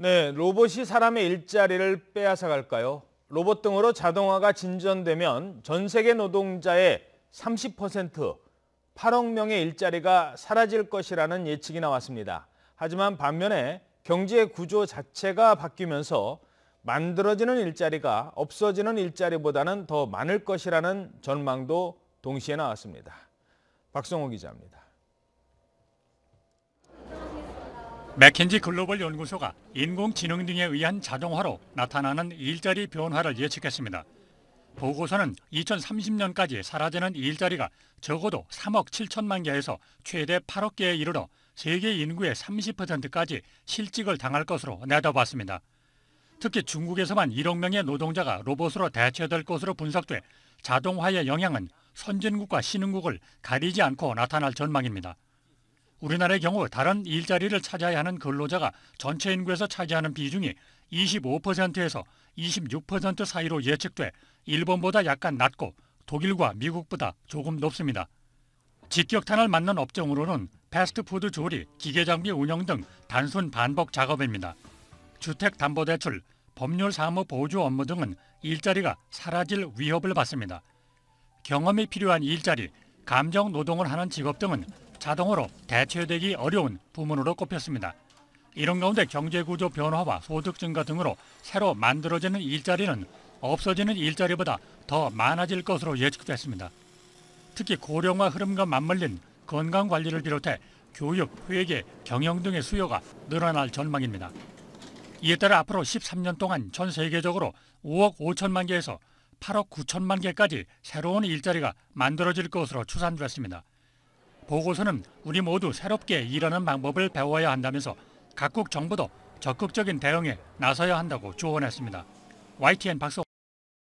네, 로봇이 사람의 일자리를 빼앗아 갈까요? 로봇 등으로 자동화가 진전되면 전 세계 노동자의 30%, 8억 명의 일자리가 사라질 것이라는 예측이 나왔습니다. 하지만 반면에 경제 구조 자체가 바뀌면서 만들어지는 일자리가 없어지는 일자리보다는 더 많을 것이라는 전망도 동시에 나왔습니다. 박성호 기자입니다. 맥킨지 글로벌 연구소가 인공지능 등에 의한 자동화로 나타나는 일자리 변화를 예측했습니다. 보고서는 2030년까지 사라지는 일자리가 적어도 3억 7천만 개에서 최대 8억 개에 이르러 세계 인구의 30%까지 실직을 당할 것으로 내다봤습니다. 특히 중국에서만 1억 명의 노동자가 로봇으로 대체될 것으로 분석돼 자동화의 영향은 선진국과 신흥국을 가리지 않고 나타날 전망입니다. 우리나라의 경우 다른 일자리를 찾아야 하는 근로자가 전체 인구에서 차지하는 비중이 25%에서 26% 사이로 예측돼 일본보다 약간 낮고 독일과 미국보다 조금 높습니다. 직격탄을 맞는 업종으로는 패스트푸드 조리, 기계장비 운영 등 단순 반복 작업입니다. 주택담보대출, 법률 사무 보조 업무 등은 일자리가 사라질 위협을 받습니다. 경험이 필요한 일자리, 감정 노동을 하는 직업 등은 자동으로 대체되기 어려운 부문으로 꼽혔습니다. 이런 가운데 경제구조 변화와 소득 증가 등으로 새로 만들어지는 일자리는 없어지는 일자리보다 더 많아질 것으로 예측됐습니다. 특히 고령화 흐름과 맞물린 건강관리를 비롯해 교육, 회계, 경영 등의 수요가 늘어날 전망입니다. 이에 따라 앞으로 13년 동안 전 세계적으로 5억 5천만 개에서 8억 9천만 개까지 새로운 일자리가 만들어질 것으로 추산됐습니다. 보고서는 우리 모두 새롭게 일하는 방법을 배워야 한다면서 각국 정부도 적극적인 대응에 나서야 한다고 조언했습니다. YTN 박석